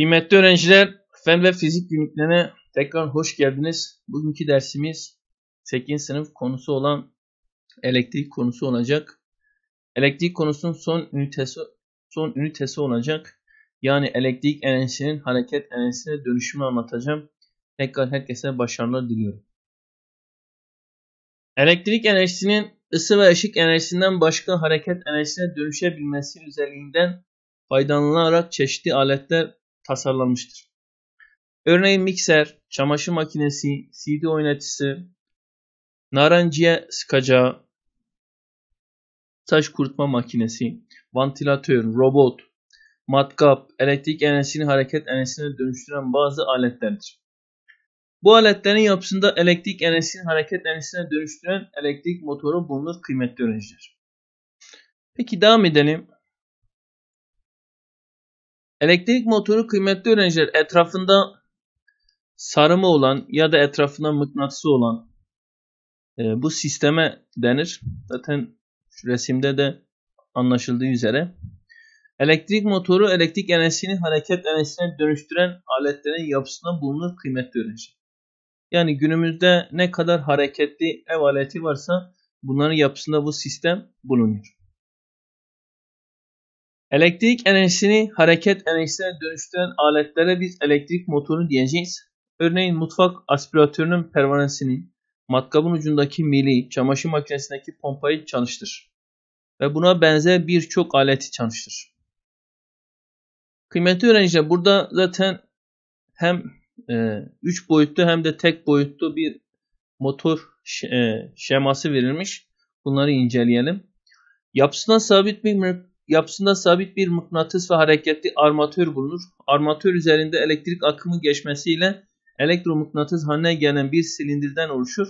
Kıymetli öğrenciler, fen ve fizik günlüklerine tekrar hoş geldiniz. Bugünkü dersimiz 8. sınıf konusu olan elektrik konusu olacak. Elektrik konusunun son ünitesi son ünitesi olacak. Yani elektrik enerjisinin hareket enerjisine dönüşümü anlatacağım. Tekrar herkese başarılar diliyorum. Elektrik enerjisinin ısı ve ışık enerjisinden başka hareket enerjisine dönüşebilmesi özelliğinden faydalanarak çeşitli aletler tasarlanmıştır. Örneğin mikser, çamaşır makinesi, CD oynatıcısı, naranciye sıkacağı, taş kurutma makinesi, vantilatör, robot, matkap, elektrik enerjisini hareket enerjisine dönüştüren bazı aletlerdir. Bu aletlerin yapısında elektrik enerjisini hareket enerjisine dönüştüren elektrik motoru bulunur kıymetli öğrenciler. Peki devam edelim. Elektrik motoru kıymetli öğrenciler etrafında sarımı olan ya da etrafında mıknatısı olan e, bu sisteme denir. Zaten şu resimde de anlaşıldığı üzere. Elektrik motoru elektrik enerjisini hareket enerjisine dönüştüren aletlerin yapısında bulunur kıymetli öğrenci. Yani günümüzde ne kadar hareketli ev aleti varsa bunların yapısında bu sistem bulunuyor. Elektrik enerjisini hareket enerjisine dönüştüren aletlere biz elektrik motoru diyeceğiz. Örneğin mutfak aspiratörünün pervanesini, matkabın ucundaki mili, çamaşır makinesindeki pompayı çalıştır. Ve buna benzer birçok aleti çalıştır. Kıymetli öğrenciler burada zaten hem 3 e, üç boyutlu hem de tek boyutlu bir motor e, şeması verilmiş. Bunları inceleyelim. Yapısına sabit bir Yapısında sabit bir mıknatıs ve hareketli armatör bulunur. Armatör üzerinde elektrik akımı geçmesiyle elektromıknatıs haline gelen bir silindirden oluşur.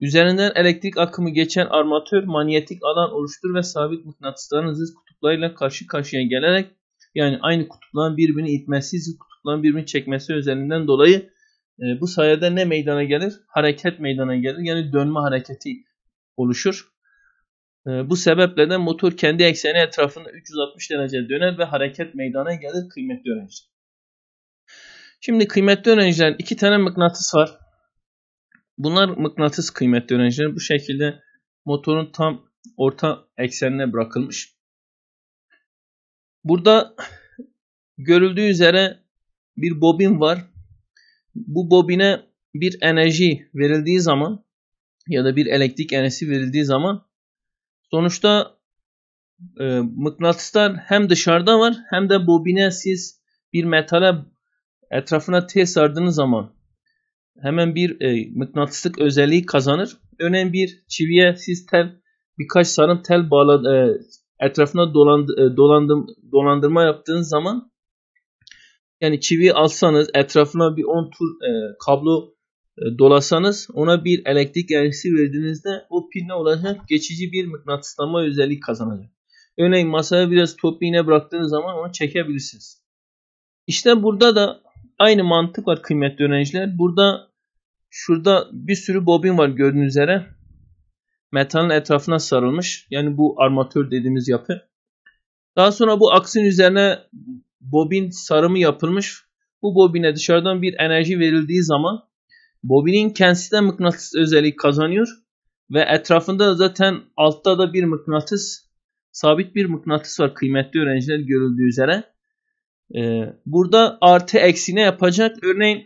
Üzerinden elektrik akımı geçen armatör manyetik alan oluşturur ve sabit mıknatısların zıt kutuplarıyla karşı karşıya gelerek yani aynı kutupların birbirini itmesi, zıt kutupların birbirini çekmesi üzerinden dolayı e, bu sayede ne meydana gelir? Hareket meydana gelir. Yani dönme hareketi oluşur. Ee, bu sebeple de motor kendi ekseni etrafında 360 derece döner ve hareket meydana gelir kıymetli öğrenciler. Şimdi kıymetli öğrenciler iki tane mıknatıs var. Bunlar mıknatıs kıymetli öğrenciler. Bu şekilde motorun tam orta eksenine bırakılmış. Burada görüldüğü üzere bir bobin var. Bu bobine bir enerji verildiği zaman ya da bir elektrik enerjisi verildiği zaman Sonuçta e, mıknatıslar hem dışarıda var hem de bobine siz bir metale etrafına T sardığınız zaman hemen bir e, mıknatıslık özelliği kazanır. Örneğin bir çiviye siz tel birkaç sarım tel bağla e, etrafına doland, e, dolandım, dolandırma yaptığınız zaman yani çivi alsanız etrafına bir 10 tur e, kablo e, dolasanız ona bir elektrik enerjisi verdiğinizde o pil ne olacak? Geçici bir mıknatıslama özellik kazanacak. Örneğin masaya biraz top iğne bıraktığınız zaman onu çekebilirsiniz. İşte burada da aynı mantık var kıymetli öğrenciler. Burada şurada bir sürü bobin var gördüğünüz üzere. Metalin etrafına sarılmış. Yani bu armatör dediğimiz yapı. Daha sonra bu aksın üzerine bobin sarımı yapılmış. Bu bobine dışarıdan bir enerji verildiği zaman Bobinin kendisi de mıknatıs özelliği kazanıyor ve etrafında da zaten altta da bir mıknatıs sabit bir mıknatıs var kıymetli öğrenciler görüldüğü üzere. Ee, burada artı eksi ne yapacak? Örneğin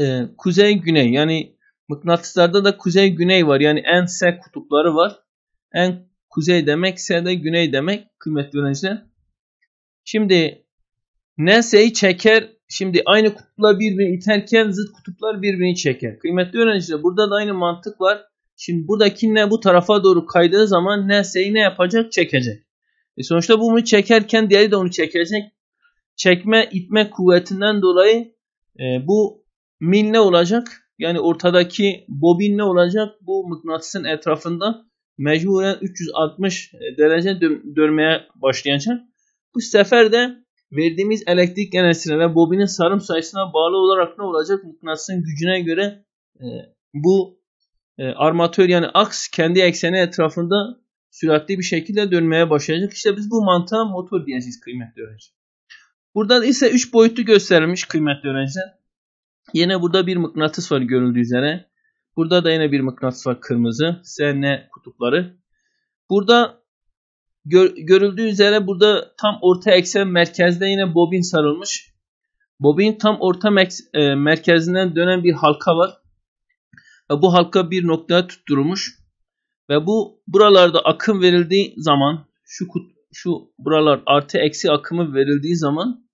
e, kuzey güney yani mıknatıslarda da kuzey güney var yani en S kutupları var. En kuzey demek S de güney demek kıymetli öğrenciler. Şimdi NS'yi çeker Şimdi aynı kutupla birbirini iterken zıt kutuplar birbirini çeker. Kıymetli öğrenciler burada da aynı mantık var. Şimdi buradaki ne bu tarafa doğru kaydığı zaman neseyi ne yapacak? Çekecek. E sonuçta bunu çekerken diğeri de onu çekecek. Çekme itme kuvvetinden dolayı e, bu mil ne olacak? Yani ortadaki bobin ne olacak? Bu mıknatısın etrafında mecburen 360 derece dönmeye başlayacak. Bu sefer de verdiğimiz elektrik enerjisine ve bobinin sarım sayısına bağlı olarak ne olacak? Mıknatısın gücüne göre e, bu e, armatör yani aks kendi ekseni etrafında süratli bir şekilde dönmeye başlayacak. İşte biz bu mantığa motor diyeceğiz kıymetli öğrenci. Buradan ise 3 boyutlu gösterilmiş kıymetli öğrenciler. Yine burada bir mıknatıs var görüldüğü üzere. Burada da yine bir mıknatıs var kırmızı. SN kutupları. Burada Gör, görüldüğü üzere burada tam orta eksen merkezde yine bobin sarılmış. Bobin tam orta e, merkezinden dönen bir halka var. Ve bu halka bir noktaya tutturulmuş. Ve bu buralarda akım verildiği zaman şu kut, şu buralar artı eksi akımı verildiği zaman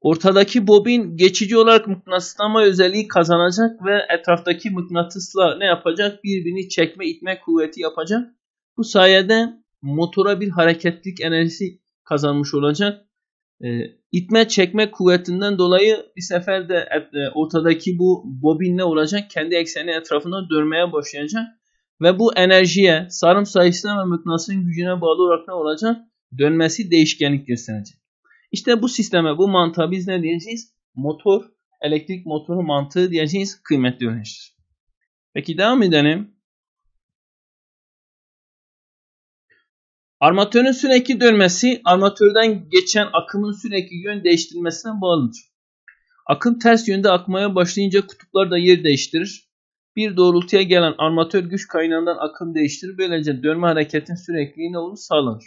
ortadaki bobin geçici olarak mıknatıslama özelliği kazanacak ve etraftaki mıknatısla ne yapacak? Birbirini çekme itme kuvveti yapacak. Bu sayede motora bir hareketlik enerjisi kazanmış olacak. E, itme çekme kuvvetinden dolayı bir sefer de e, e ortadaki bu bobin ne olacak? Kendi ekseni etrafında dönmeye başlayacak. Ve bu enerjiye sarım sayısına ve mıknatısın gücüne bağlı olarak ne olacak? Dönmesi değişkenlik gösterecek. İşte bu sisteme, bu mantığa biz ne diyeceğiz? Motor, elektrik motoru mantığı diyeceğiz kıymetli öğrenciler. Peki devam edelim. Armatörün sürekli dönmesi armatörden geçen akımın sürekli yön değiştirmesine bağlıdır. Akım ters yönde akmaya başlayınca kutuplar da yer değiştirir. Bir doğrultuya gelen armatör güç kaynağından akım değiştirir. Böylece dönme hareketin sürekliliğine olur sağlanır.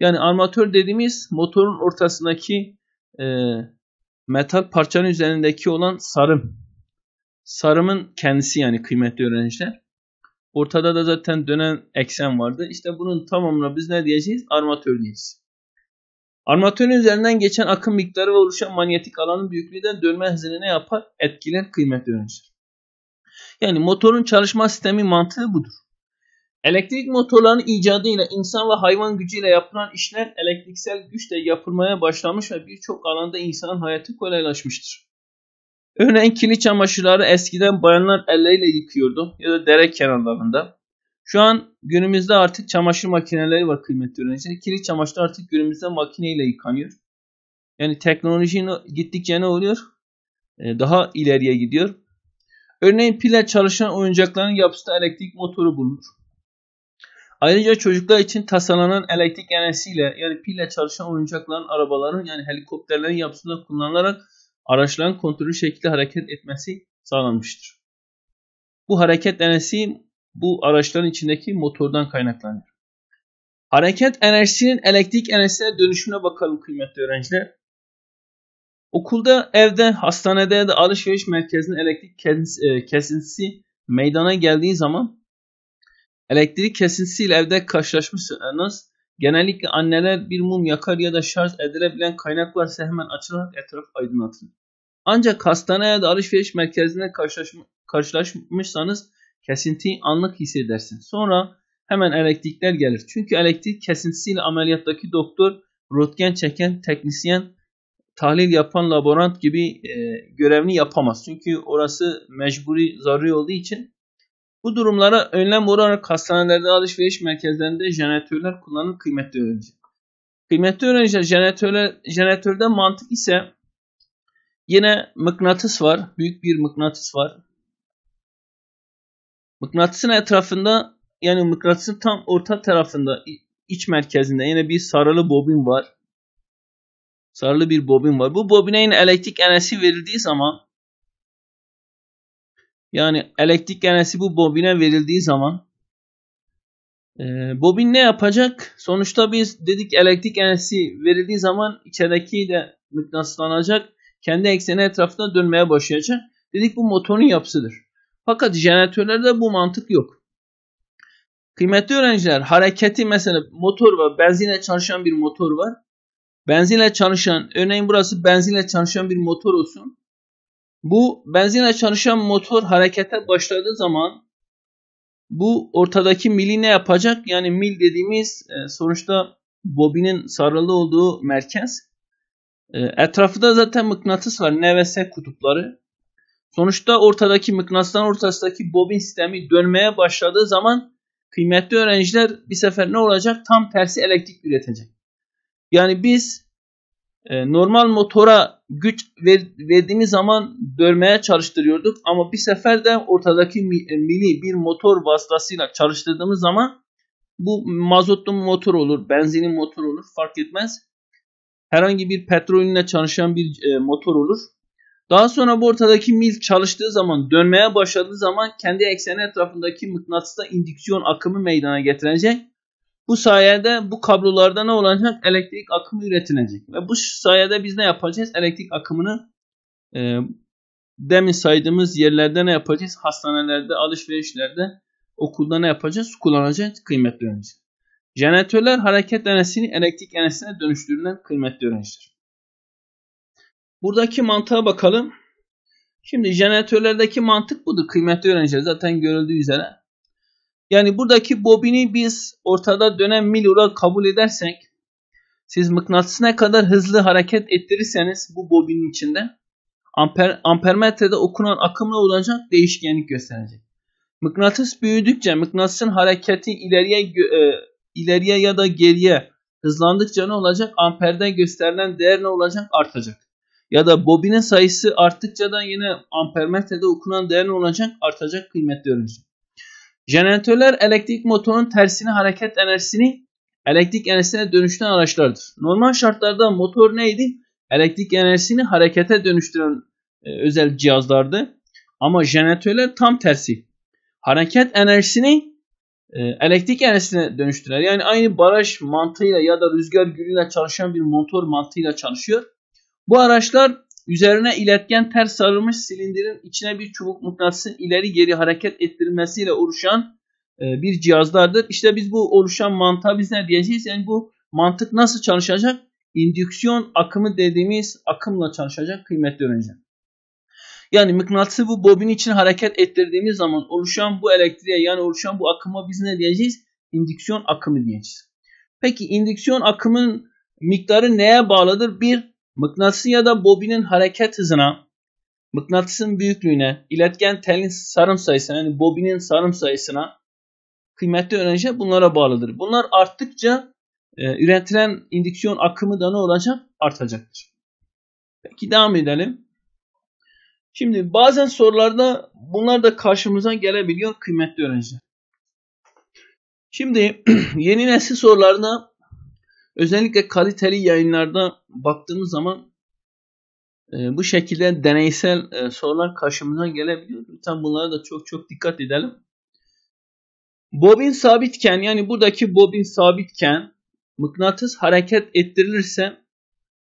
Yani armatör dediğimiz motorun ortasındaki e, metal parçanın üzerindeki olan sarım. Sarımın kendisi yani kıymetli öğrenciler. Ortada da zaten dönen eksen vardı. İşte bunun tamamına biz ne diyeceğiz? Armatör diyeceğiz. Armatörün üzerinden geçen akım miktarı ve oluşan manyetik alanın büyüklüğünden dönme hızını ne yapar? Etkiler kıymet ölçer. Yani motorun çalışma sistemi mantığı budur. Elektrik motorlarının icadıyla insan ve hayvan gücüyle yapılan işler elektriksel güçle yapılmaya başlamış ve birçok alanda insanın hayatı kolaylaşmıştır. Örneğin kirli çamaşırları eskiden bayanlar elleriyle yıkıyordu ya da dere kenarlarında. Şu an günümüzde artık çamaşır makineleri var kıymetli öğrenciler. Kirli çamaşırlar artık günümüzde makineyle yıkanıyor. Yani teknoloji gittikçe ne oluyor? Ee, daha ileriye gidiyor. Örneğin pille çalışan oyuncakların yapısında elektrik motoru bulunur. Ayrıca çocuklar için tasarlanan elektrik enerjisiyle yani pille çalışan oyuncakların, arabaların yani helikopterlerin yapısında kullanılarak araçların kontrollü şekilde hareket etmesi sağlanmıştır. Bu hareket enerjisi bu araçların içindeki motordan kaynaklanır. Hareket enerjisinin elektrik enerjisine dönüşümüne bakalım kıymetli öğrenciler. Okulda, evde, hastanede ya da alışveriş merkezinin elektrik e, kesintisi meydana geldiği zaman elektrik kesintisiyle evde karşılaşmışsınız. Genellikle anneler bir mum yakar ya da şarj edilebilen kaynaklar hemen açılarak etraf aydınlatır. Ancak hastane ya da alışveriş merkezinde karşılaşma, karşılaşmışsanız kesintiyi anlık hissedersin. Sonra hemen elektrikler gelir. Çünkü elektrik kesintisiyle ameliyattaki doktor, röntgen çeken teknisyen, tahlil yapan laborant gibi e, görevini yapamaz. Çünkü orası mecburi zaruri olduğu için bu durumlara önlem olarak hastanelerde alışveriş merkezlerinde jeneratörler kullanın kıymetli öğrenci. Kıymetli öğrenciler jeneratörler, jeneratörde mantık ise yine mıknatıs var. Büyük bir mıknatıs var. Mıknatısın etrafında yani mıknatısın tam orta tarafında iç merkezinde yine bir sarılı bobin var. Sarılı bir bobin var. Bu bobine yine elektrik enerjisi verildiği zaman yani elektrik enerjisi bu bobine verildiği zaman e, bobin ne yapacak? Sonuçta biz dedik elektrik enerjisi verildiği zaman içerideki içeridekiyle mıknatıslanacak. Kendi ekseni etrafında dönmeye başlayacak. Dedik bu motorun yapısıdır. Fakat jeneratörlerde bu mantık yok. Kıymetli öğrenciler hareketi mesela motor var. Benzinle çalışan bir motor var. Benzinle çalışan örneğin burası benzinle çalışan bir motor olsun. Bu benzinle çalışan motor harekete başladığı zaman bu ortadaki mili ne yapacak? Yani mil dediğimiz e, sonuçta bobinin sarılı olduğu merkez. E, etrafında zaten mıknatıs var. N ve S kutupları. Sonuçta ortadaki mıknatısların ortasındaki bobin sistemi dönmeye başladığı zaman kıymetli öğrenciler bir sefer ne olacak? Tam tersi elektrik üretecek. Yani biz e, normal motora güç verdiğimiz zaman dönmeye çalıştırıyorduk ama bir sefer de ortadaki e, mini bir motor vasıtasıyla çalıştırdığımız zaman bu mazotlu motor olur, benzinli motor olur fark etmez. Herhangi bir petrolünle çalışan bir e, motor olur. Daha sonra bu ortadaki mil çalıştığı zaman, dönmeye başladığı zaman kendi ekseni etrafındaki mıknatısta indüksiyon akımı meydana getirecek bu sayede bu kablolarda ne olacak? Elektrik akımı üretilecek. Ve bu sayede biz ne yapacağız? Elektrik akımını e, demin saydığımız yerlerde ne yapacağız? Hastanelerde, alışverişlerde, okulda ne yapacağız? Kullanacağız kıymetli öğrenci. Jeneratörler hareket enerjisini elektrik enerjisine dönüştürülen kıymetli öğrenciler. Buradaki mantığa bakalım. Şimdi jeneratörlerdeki mantık budur kıymetli öğrenciler. Zaten görüldüğü üzere yani buradaki bobini biz ortada dönen mil kabul edersek siz mıknatısı ne kadar hızlı hareket ettirirseniz bu bobinin içinde amper, ampermetrede okunan akımla olacak değişkenlik gösterecek. Mıknatıs büyüdükçe mıknatısın hareketi ileriye e, ileriye ya da geriye hızlandıkça ne olacak? Amperde gösterilen değer ne olacak? Artacak. Ya da bobinin sayısı arttıkça da yine ampermetrede okunan değer ne olacak? Artacak kıymetli öğrenecek. Jeneratörler elektrik motorun tersini hareket enerjisini elektrik enerjisine dönüştüren araçlardır. Normal şartlarda motor neydi? Elektrik enerjisini harekete dönüştüren e, özel cihazlardı. Ama jeneratörler tam tersi. Hareket enerjisini e, elektrik enerjisine dönüştürer. Yani aynı baraj mantığıyla ya da rüzgar gücüyle çalışan bir motor mantığıyla çalışıyor. Bu araçlar Üzerine iletken ters sarılmış silindirin içine bir çubuk mıknatısın ileri geri hareket ettirilmesiyle oluşan e, bir cihazlardır. İşte biz bu oluşan mantığa biz ne diyeceğiz? Yani bu mantık nasıl çalışacak? İndüksiyon akımı dediğimiz akımla çalışacak kıymetli öğrenciler. Yani mıknatısı bu bobin için hareket ettirdiğimiz zaman oluşan bu elektriğe yani oluşan bu akıma biz ne diyeceğiz? İndüksiyon akımı diyeceğiz. Peki indüksiyon akımın miktarı neye bağlıdır? Bir, Mıknatısın ya da bobinin hareket hızına, mıknatısın büyüklüğüne, iletken telin sarım sayısına yani bobinin sarım sayısına kıymetli öğrenci bunlara bağlıdır. Bunlar arttıkça e, üretilen indüksiyon akımı da ne olacak? Artacaktır. Peki devam edelim. Şimdi bazen sorularda bunlar da karşımıza gelebiliyor kıymetli öğrenciler. Şimdi yeni nesil sorularına. Özellikle kaliteli yayınlarda baktığımız zaman e, bu şekilde deneysel e, sorular karşımıza gelebiliyor. Lütfen bunlara da çok çok dikkat edelim. Bobin sabitken yani buradaki bobin sabitken mıknatıs hareket ettirilirse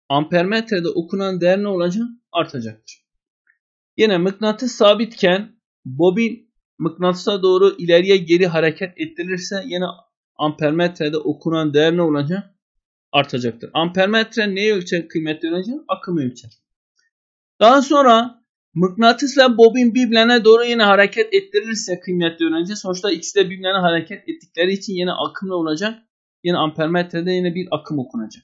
ampermetrede okunan değer ne olacak? Artacaktır. Yine mıknatıs sabitken bobin mıknatısa doğru ileriye geri hareket ettirilirse yine ampermetrede okunan değer ne olacak? artacaktır. Ampermetre neyi ölçer kıymetli öğrenciler? Akımı ölçer. Daha sonra mıknatısla bobin biblene doğru yine hareket ettirilirse kıymetli öğrenci sonuçta ikisi de biblene hareket ettikleri için yine akımla olacak. Yine ampermetrede yine bir akım okunacak.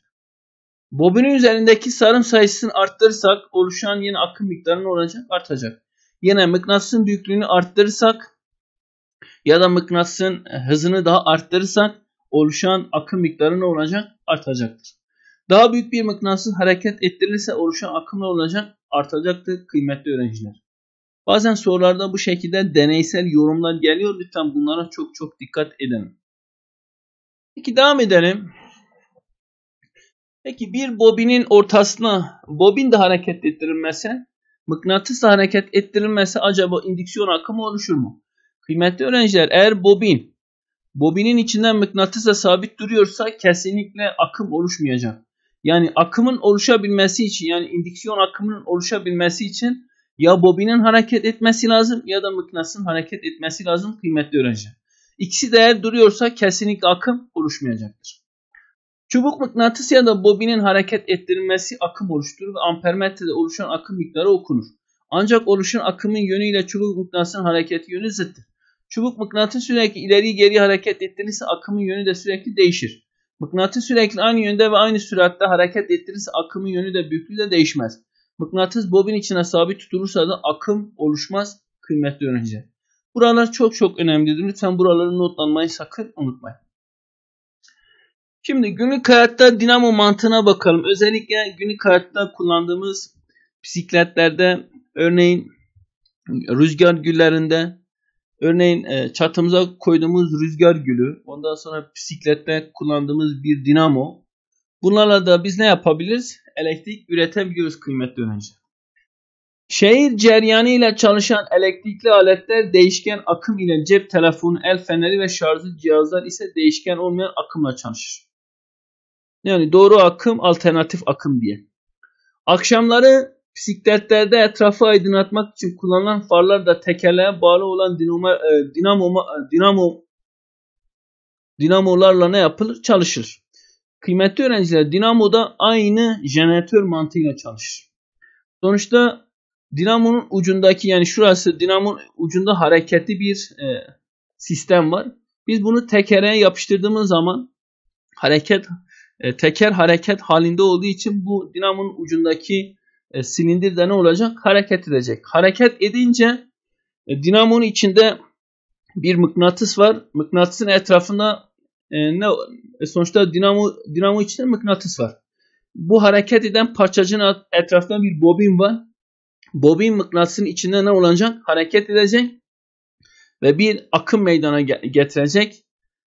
Bobinin üzerindeki sarım sayısını arttırırsak oluşan yine akım miktarını olacak artacak. Yine mıknatısın büyüklüğünü arttırırsak ya da mıknatısın hızını daha arttırırsak oluşan akım miktarı ne olacak? Artacaktır. Daha büyük bir mıknatsı hareket ettirilirse oluşan akım ne olacak? Artacaktır kıymetli öğrenciler. Bazen sorularda bu şekilde deneysel yorumlar geliyor. Lütfen bunlara çok çok dikkat edin. Peki devam edelim. Peki bir bobinin ortasına bobin de hareket ettirilmesi, mıknatıs da hareket ettirilmesi acaba indüksiyon akımı oluşur mu? Kıymetli öğrenciler eğer bobin bobinin içinden mıknatısla sabit duruyorsa kesinlikle akım oluşmayacak. Yani akımın oluşabilmesi için yani indüksiyon akımının oluşabilmesi için ya bobinin hareket etmesi lazım ya da mıknatısın hareket etmesi lazım kıymetli öğrenci. İkisi de eğer duruyorsa kesinlikle akım oluşmayacaktır. Çubuk mıknatıs ya da bobinin hareket ettirilmesi akım oluşturur ve ampermetrede oluşan akım miktarı okunur. Ancak oluşan akımın yönüyle çubuk mıknatısın hareket yönü zıttır. Çubuk mıknatı sürekli ileri geri hareket ettirirse akımın yönü de sürekli değişir. Mıknatıs sürekli aynı yönde ve aynı süratte hareket ettirirse akımın yönü de büyüklüğü de değişmez. Mıknatıs bobin içine sabit tutulursa da akım oluşmaz kıymetli öğrenciler. Buralar çok çok önemlidir. Lütfen buraları notlanmayı sakın unutmayın. Şimdi günlük hayatta dinamo mantığına bakalım. Özellikle günlük hayatta kullandığımız bisikletlerde örneğin rüzgar güllerinde Örneğin e, çatımıza koyduğumuz rüzgar gülü, ondan sonra bisiklette kullandığımız bir dinamo. Bunlarla da biz ne yapabiliriz? Elektrik üretebiliyoruz kıymetli öğrenci. Şehir ceryanı ile çalışan elektrikli aletler değişken akım ile cep telefonu, el feneri ve şarjlı cihazlar ise değişken olmayan akımla çalışır. Yani doğru akım alternatif akım diye. Akşamları Bisikletlerde etrafı aydınlatmak için kullanılan farlar da tekerleğe bağlı olan dinamo, e, dinamo, e, dinamo dinamolarla ne yapılır? Çalışır. Kıymetli öğrenciler dinamo da aynı jeneratör mantığıyla çalışır. Sonuçta dinamonun ucundaki yani şurası dinamonun ucunda hareketli bir e, sistem var. Biz bunu tekereye yapıştırdığımız zaman hareket e, teker hareket halinde olduğu için bu dinamonun ucundaki e, silindir de ne olacak? Hareket edecek. Hareket edince e, dinamonun içinde bir mıknatıs var. Mıknatısın etrafında e, ne e, sonuçta dinamo dinamo içinde mıknatıs var. Bu hareket eden parçacığın etrafında bir bobin var. Bobin mıknatısın içinde ne olacak? Hareket edecek ve bir akım meydana getirecek.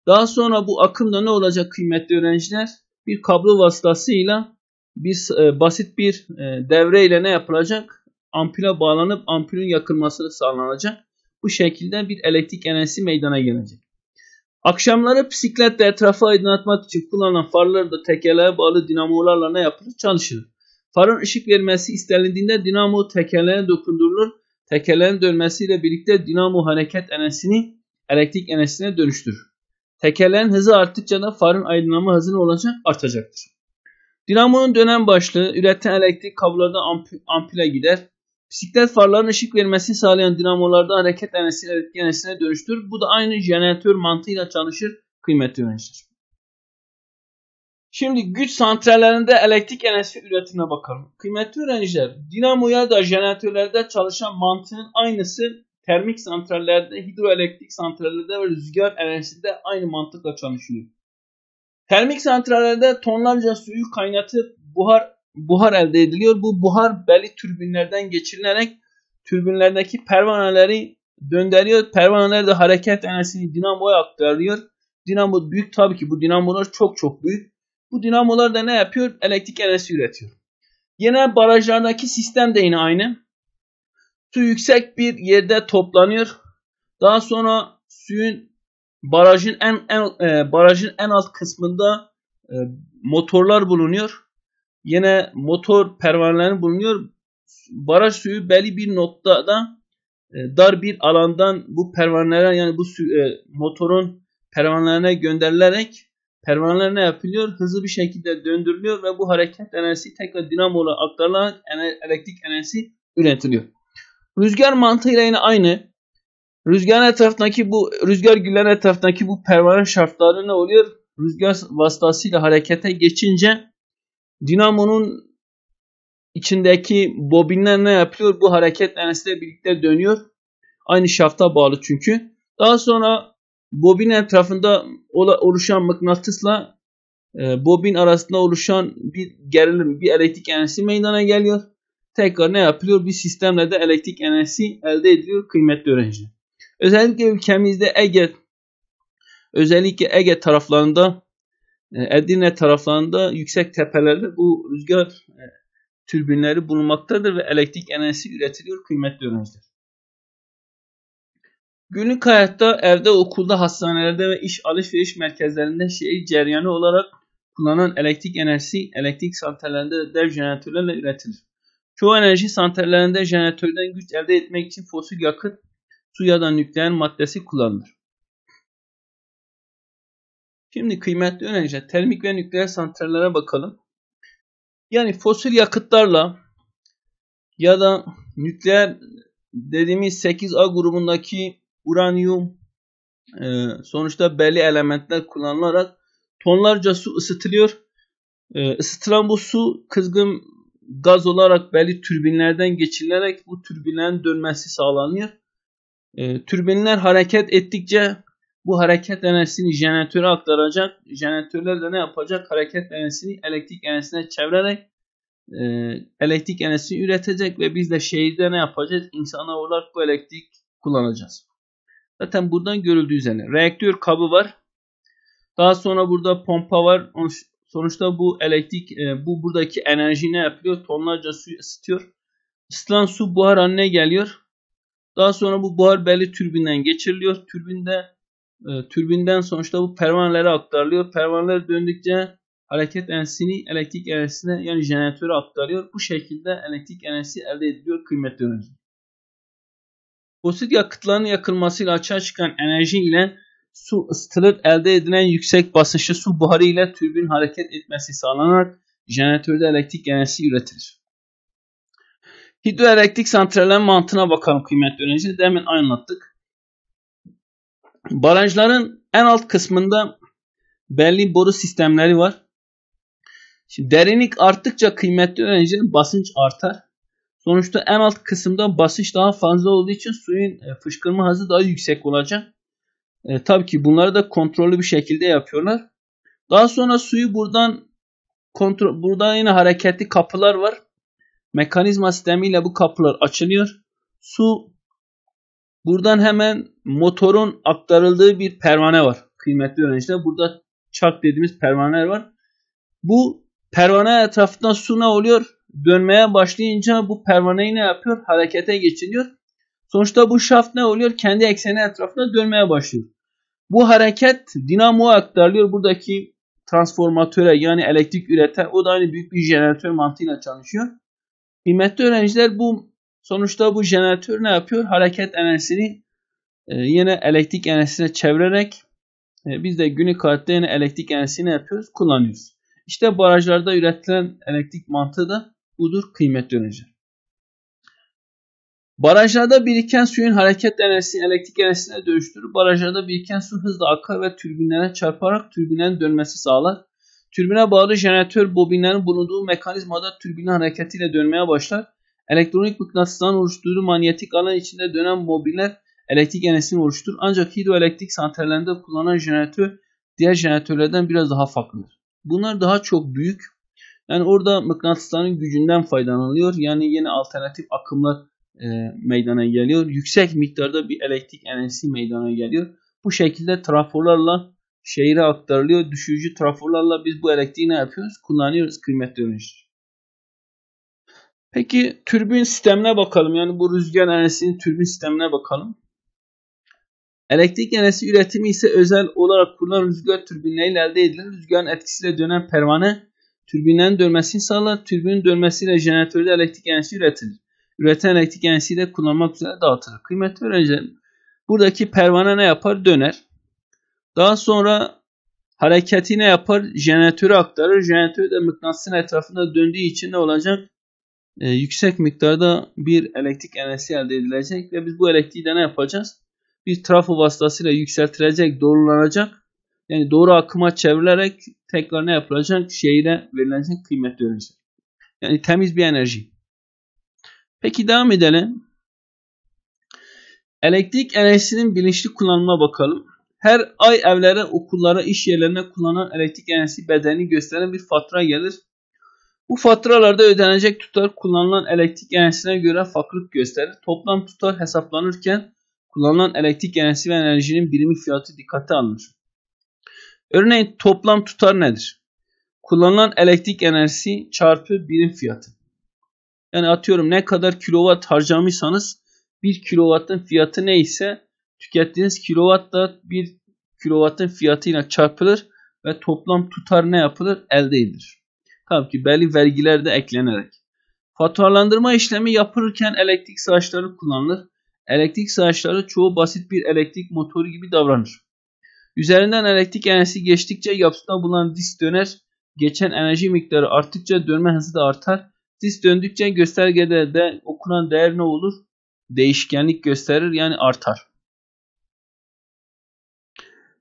Daha sonra bu akımda ne olacak kıymetli öğrenciler? Bir kablo vasıtasıyla biz e, basit bir e, devre ile ne yapılacak? Ampule bağlanıp ampulün yakılmasını sağlanacak. Bu şekilde bir elektrik enerjisi meydana gelecek. Akşamları bisikletle etrafı aydınlatmak için kullanılan farlar da tekerleğe bağlı dinamolarla ne yapılır? Çalışır. Farın ışık vermesi istenildiğinde dinamo tekerleğe dokundurulur. Tekerleğin dönmesiyle birlikte dinamo hareket enerjisini elektrik enerjisine dönüştürür. Tekerleğin hızı arttıkça da farın aydınlanma hızını olacak artacaktır. Dinamonun dönem başlığı üretilen elektrik kablolardan amp ampule gider. Bisiklet farlarının ışık vermesini sağlayan dinamolardan hareket enerjisini elektrik enerjisine dönüştür. Bu da aynı jeneratör mantığıyla çalışır, kıymetli öğrenciler. Şimdi güç santrallerinde elektrik enerjisi üretimine bakalım. Kıymetli öğrenciler, dinamoya da jeneratörlerde çalışan mantığın aynısı termik santrallerde, hidroelektrik santrallerde ve rüzgar enerjisinde aynı mantıkla çalışıyor. Termik santrallerde tonlarca suyu kaynatıp buhar buhar elde ediliyor. Bu buhar belli türbinlerden geçirilerek türbinlerdeki pervaneleri döndürüyor. Pervaneler de hareket enerjisini dinamoya aktarıyor. Dinamo büyük tabii ki bu dinamolar çok çok büyük. Bu dinamolar da ne yapıyor? Elektrik enerjisi üretiyor. Yine barajlardaki sistem de yine aynı. Su yüksek bir yerde toplanıyor. Daha sonra suyun barajın en, en e, barajın en alt kısmında e, motorlar bulunuyor. Yine motor pervaneleri bulunuyor. Baraj suyu belli bir noktada e, dar bir alandan bu pervanelere yani bu su, e, motorun pervanelerine gönderilerek pervaneler ne yapılıyor? Hızlı bir şekilde döndürülüyor ve bu hareket enerjisi tekrar dinamola aktarılarak elektrik enerjisi üretiliyor. Rüzgar mantığıyla yine aynı. Rüzgar etrafındaki bu rüzgar güllerin etrafındaki bu pervane şartları ne oluyor? Rüzgar vasıtasıyla harekete geçince dinamonun içindeki bobinler ne yapıyor? Bu hareket lenesiyle birlikte dönüyor. Aynı şafta bağlı çünkü. Daha sonra bobin etrafında oluşan mıknatısla e, bobin arasında oluşan bir gerilim, bir elektrik enerjisi meydana geliyor. Tekrar ne yapılıyor? Bir sistemle de elektrik enerjisi elde ediliyor kıymetli öğrenci. Özellikle ülkemizde Ege özellikle Ege taraflarında e, Edirne taraflarında yüksek tepelerde bu rüzgar e, türbinleri bulunmaktadır ve elektrik enerjisi üretiliyor kıymetli öğrenciler. Günlük hayatta evde, okulda, hastanelerde ve iş alışveriş merkezlerinde şehir ceryanı olarak kullanılan elektrik enerjisi elektrik santrallerinde de dev jeneratörlerle üretilir. Çoğu enerji santrallerinde jeneratörden güç elde etmek için fosil yakıt su ya da nükleer maddesi kullanılır. Şimdi kıymetli öğrenciler termik ve nükleer santrallere bakalım. Yani fosil yakıtlarla ya da nükleer dediğimiz 8A grubundaki uranyum e, sonuçta belli elementler kullanılarak tonlarca su ısıtılıyor. Isıtılan e, bu su kızgın gaz olarak belli türbinlerden geçirilerek bu türbinlerin dönmesi sağlanıyor. E, türbinler hareket ettikçe bu hareket enerjisini jeneratöre aktaracak. Jeneratörler de ne yapacak? Hareket enerjisini elektrik enerjisine çevirerek e, elektrik enerjisi üretecek ve biz de şehirde ne yapacağız? İnsana olarak bu elektrik kullanacağız. Zaten buradan görüldüğü üzere reaktör kabı var. Daha sonra burada pompa var. Sonuçta bu elektrik e, bu buradaki enerji ne yapıyor? Tonlarca su ısıtıyor. Isıtılan su buhar haline geliyor daha sonra bu buhar belli türbinden geçiriliyor. Türbinde e, türbinden sonuçta bu pervanelere aktarılıyor. Pervaneler döndükçe hareket enerjisini elektrik enerjisine yani jeneratöre aktarıyor. Bu şekilde elektrik enerjisi elde ediliyor kıymetli öğrenci. Fosil yakıtların yakılmasıyla açığa çıkan enerji ile su ısıtılıp elde edilen yüksek basınçlı su buharı ile türbin hareket etmesi sağlanarak jeneratörde elektrik enerjisi üretilir. Hidroelektrik santrallerin mantığına bakalım kıymetli öğrenciler. Demin anlattık. Barajların en alt kısmında belli boru sistemleri var. Şimdi derinlik arttıkça kıymetli öğrencilerin basınç artar. Sonuçta en alt kısımda basınç daha fazla olduğu için suyun e, fışkırma hızı daha yüksek olacak. E, tabii ki bunları da kontrollü bir şekilde yapıyorlar. Daha sonra suyu buradan kontrol burada yine hareketli kapılar var mekanizma sistemiyle bu kapılar açılıyor. Su buradan hemen motorun aktarıldığı bir pervane var. Kıymetli öğrenciler burada çak dediğimiz pervaneler var. Bu pervane etrafından su ne oluyor? Dönmeye başlayınca bu pervaneyi ne yapıyor? Harekete geçiriyor. Sonuçta bu şaft ne oluyor? Kendi ekseni etrafında dönmeye başlıyor. Bu hareket dinamoya aktarılıyor. Buradaki transformatöre yani elektrik ürete. o da aynı büyük bir jeneratör mantığıyla çalışıyor. Kıymetli öğrenciler bu sonuçta bu jeneratör ne yapıyor? Hareket enerjisini e, yine elektrik enerjisine çevirerek e, biz de günlük hayatta yine elektrik enerjisini yapıyoruz? Kullanıyoruz. İşte barajlarda üretilen elektrik mantığı da budur kıymetli öğrenciler. Barajlarda biriken suyun hareket enerjisini elektrik enerjisine dönüştürür. Barajlarda biriken su hızla akar ve türbinlere çarparak türbinlerin dönmesi sağlar. Türbine bağlı jeneratör bobinlerin bulunduğu mekanizmada türbinin hareketiyle dönmeye başlar. Elektronik mıknatısların oluşturduğu manyetik alan içinde dönen bobinler elektrik enerjisini oluşturur. Ancak hidroelektrik santrallerinde kullanılan jeneratör diğer jeneratörlerden biraz daha farklıdır. Bunlar daha çok büyük. Yani orada mıknatısların gücünden faydalanılıyor. Yani yeni alternatif akımlar e, meydana geliyor. Yüksek miktarda bir elektrik enerjisi meydana geliyor. Bu şekilde trafolarla şehire aktarılıyor. Düşücü trafolarla biz bu elektriği ne yapıyoruz? Kullanıyoruz kıymet dönüştür. Peki türbin sistemine bakalım. Yani bu rüzgar enerjisinin türbin sistemine bakalım. Elektrik enerjisi üretimi ise özel olarak kurulan rüzgar türbinleriyle elde edilir. rüzgarın etkisiyle dönen pervane türbinlerin dönmesini sağlar. Türbinin dönmesiyle jeneratörde elektrik enerjisi üretilir. Üreten elektrik enerjisi de kullanmak üzere dağıtılır. Kıymetli öğrencilerim buradaki pervane ne yapar? Döner. Daha sonra hareketi ne yapar? Jeneratörü aktarır. Jeneratör de mıknatısın etrafında döndüğü için ne olacak? E, yüksek miktarda bir elektrik enerjisi elde edilecek ve biz bu elektriği de ne yapacağız? Bir trafo vasıtasıyla yükseltilecek, doğrulanacak. Yani doğru akıma çevrilerek tekrar ne yapılacak? Şehire verilecek kıymet dönecek. Yani temiz bir enerji. Peki devam edelim. Elektrik enerjisinin bilinçli kullanımına bakalım her ay evlere, okullara, iş yerlerine kullanılan elektrik enerjisi bedelini gösteren bir fatura gelir. Bu faturalarda ödenecek tutar kullanılan elektrik enerjisine göre farklılık gösterir. Toplam tutar hesaplanırken kullanılan elektrik enerjisi ve enerjinin birimi fiyatı dikkate alınır. Örneğin toplam tutar nedir? Kullanılan elektrik enerjisi çarpı birim fiyatı. Yani atıyorum ne kadar kilowatt harcamışsanız bir kilowattın fiyatı neyse tükettiğiniz kilowattla bir kilowattın fiyatıyla çarpılır ve toplam tutar ne yapılır? Elde edilir. Tabii ki belli vergiler de eklenerek. Faturalandırma işlemi yapılırken elektrik saçları kullanılır. Elektrik saçları çoğu basit bir elektrik motoru gibi davranır. Üzerinden elektrik enerjisi geçtikçe yapısına bulunan disk döner. Geçen enerji miktarı arttıkça dönme hızı da artar. Disk döndükçe göstergede de okunan değer ne olur? Değişkenlik gösterir yani artar.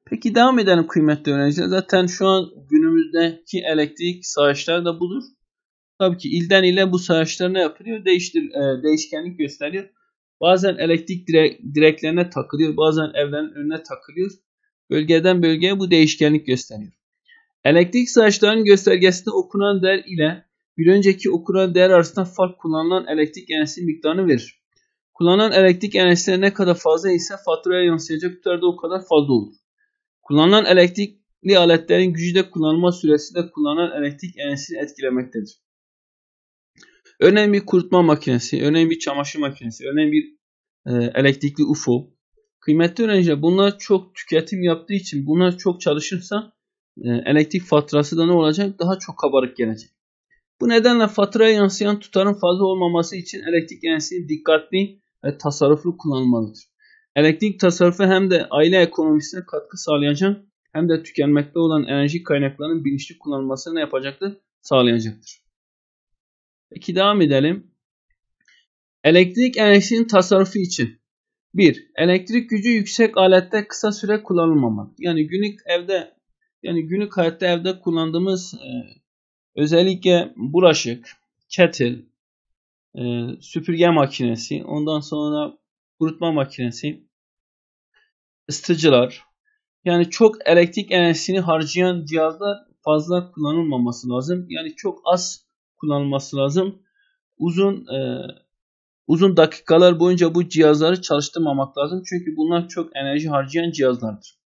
Peki devam edelim kıymetli öğrenciler. Zaten şu an günümüzdeki elektrik sayaçları da budur. Tabii ki ilden ile bu sayaçlar ne yapılıyor? Değiştir, e, değişkenlik gösteriyor. Bazen elektrik direk, direklerine takılıyor. Bazen evlerin önüne takılıyor. Bölgeden bölgeye bu değişkenlik gösteriyor. Elektrik sayaçlarının göstergesinde okunan değer ile bir önceki okunan değer arasında fark kullanılan elektrik enerjisi miktarını verir. Kullanılan elektrik enerjisi ne kadar fazla ise faturaya yansıyacak tutar da o kadar fazla olur. Kullanılan elektrikli aletlerin gücü de kullanılma süresi de kullanılan elektrik enerjisini etkilemektedir. Örneğin bir kurutma makinesi, örneğin bir çamaşır makinesi, örneğin bir e, elektrikli UFO. Kıymetli öğrenciler bunlar çok tüketim yaptığı için bunlar çok çalışırsa e, elektrik faturası da ne olacak? Daha çok kabarık gelecek. Bu nedenle faturaya yansıyan tutarın fazla olmaması için elektrik enerjisini dikkatli ve tasarruflu kullanmalıdır. Elektrik tasarrufu hem de aile ekonomisine katkı sağlayacak hem de tükenmekte olan enerji kaynaklarının bilinçli kullanılmasını ne yapacaktır? Sağlayacaktır. Peki devam edelim. Elektrik enerjisinin tasarrufu için 1. Elektrik gücü yüksek alette kısa süre kullanılmamalı. Yani günlük evde yani günlük hayatta evde kullandığımız e, özellikle bulaşık, kettle, süpürge makinesi, ondan sonra kurutma makinesi, ısıtıcılar yani çok elektrik enerjisini harcayan cihazlar fazla kullanılmaması lazım. Yani çok az kullanılması lazım. Uzun e, uzun dakikalar boyunca bu cihazları çalıştırmamak lazım. Çünkü bunlar çok enerji harcayan cihazlardır.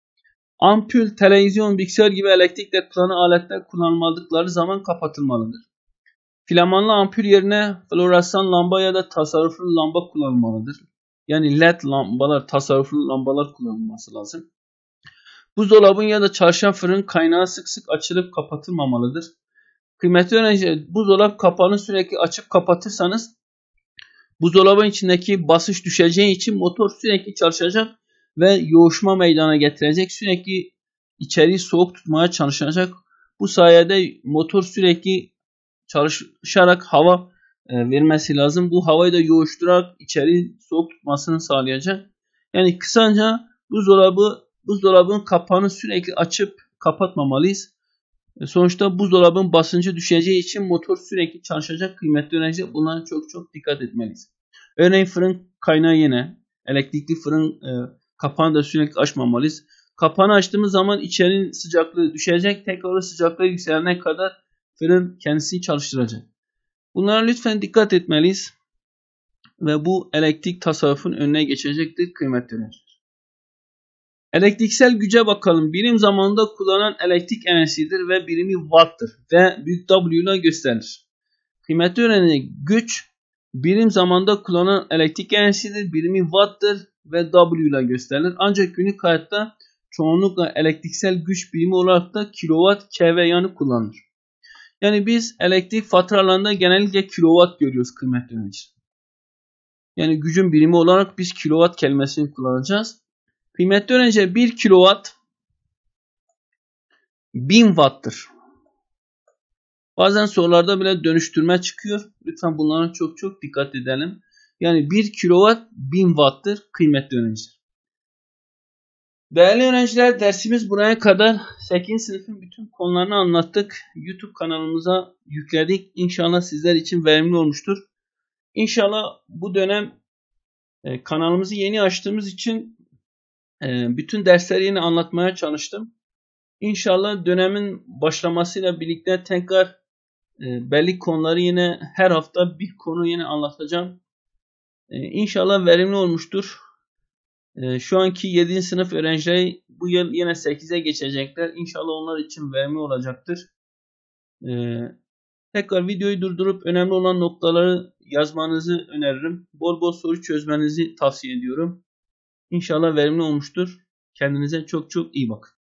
Ampul, televizyon, bilgisayar gibi elektrikle kullanılan aletler kullanılmadıkları zaman kapatılmalıdır. Flamanlı ampul yerine floresan lamba ya da tasarruflu lamba kullanılmalıdır. Yani led lambalar, tasarruflu lambalar kullanılması lazım. Buzdolabın ya da çarşaf fırın kaynağı sık sık açılıp kapatılmamalıdır. Kıymetli öğrenciler buzdolap kapağını sürekli açıp kapatırsanız buzdolabın içindeki basınç düşeceği için motor sürekli çalışacak ve yoğuşma meydana getirecek. Sürekli içeriği soğuk tutmaya çalışacak. Bu sayede motor sürekli çalışarak hava e, vermesi lazım. Bu havayı da yoğuşturarak içeri soğuk tutmasını sağlayacak. Yani kısaca buzdolabı buzdolabının kapağını sürekli açıp kapatmamalıyız. E, sonuçta buzdolabın basıncı düşeceği için motor sürekli çalışacak, kıymetli öğrenecek. Bunlara çok çok dikkat etmeliyiz. Örneğin fırın kaynağı yine elektrikli fırın e, kapağını da sürekli açmamalıyız. Kapağını açtığımız zaman içerinin sıcaklığı düşecek. Tekrar sıcaklığı yükselene kadar fırın kendisini çalıştıracak. Bunlara lütfen dikkat etmeliyiz ve bu elektrik tasarrufun önüne geçecektir kıymetli öğrenciler. Elektriksel güce bakalım. Birim zamanında kullanılan elektrik enerjisidir ve birimi watt'tır ve büyük W ile gösterilir. Kıymetli öğrenciler güç birim zamanda kullanılan elektrik enerjisidir. Birimi watt'tır ve W ile gösterilir. Ancak günlük hayatta çoğunlukla elektriksel güç birimi olarak da kilowatt kV yani kullanılır. Yani biz elektrik faturalarında genellikle kilowatt görüyoruz kıymetli öğrenciler. Yani gücün birimi olarak biz kilowatt kelimesini kullanacağız. Kıymetli öğrenciler 1 kilowatt 1000 watt'tır. Bazen sorularda bile dönüştürme çıkıyor. Lütfen bunlara çok çok dikkat edelim. Yani 1 kilowatt 1000 watt'tır kıymetli öğrenciler. Değerli öğrenciler dersimiz buraya kadar 8. sınıfın bütün konularını anlattık. YouTube kanalımıza yükledik. İnşallah sizler için verimli olmuştur. İnşallah bu dönem e, kanalımızı yeni açtığımız için e, bütün dersleri yine anlatmaya çalıştım. İnşallah dönemin başlamasıyla birlikte tekrar e, belli konuları yine her hafta bir konu yine anlatacağım. İnşallah verimli olmuştur. Ee, şu anki 7. sınıf öğrencileri bu yıl yine 8'e geçecekler. İnşallah onlar için verimli olacaktır. Ee, tekrar videoyu durdurup önemli olan noktaları yazmanızı öneririm. Bol bol soru çözmenizi tavsiye ediyorum. İnşallah verimli olmuştur. Kendinize çok çok iyi bakın.